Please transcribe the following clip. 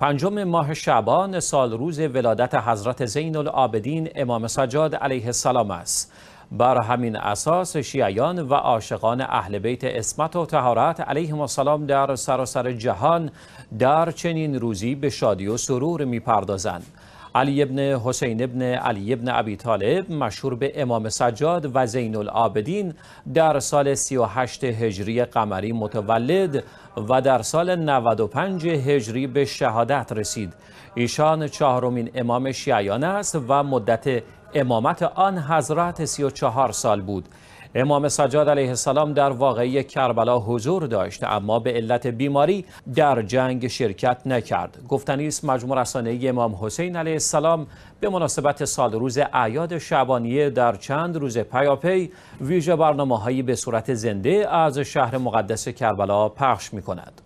پنجم ماه شعبان سال روز ولادت حضرت زین العابدین امام سجاد علیه السلام است بر همین اساس شیعیان و عاشقان اهل بیت اسمت و تهارت علیهم السلام در سراسر جهان در چنین روزی به شادی و سرور میپردازند علی ابن حسین ابن علی ابن ابی طالب مشهور به امام سجاد و زین العابدین در سال 38 هجری قمری متولد و در سال 95 هجری به شهادت رسید ایشان چهارمین امام شیعیان است و مدت امامت آن حضرت 34 سال بود امام سجاد علیه السلام در واقعی کربلا حضور داشت اما به علت بیماری در جنگ شرکت نکرد گفتنی است مجموع رسانه امام حسین علیه السلام به مناسبت سال روز اعیاد شبانیه در چند روز پیاپی ویژه برنامه هایی به صورت زنده از شهر مقدس کربلا پخش می کند.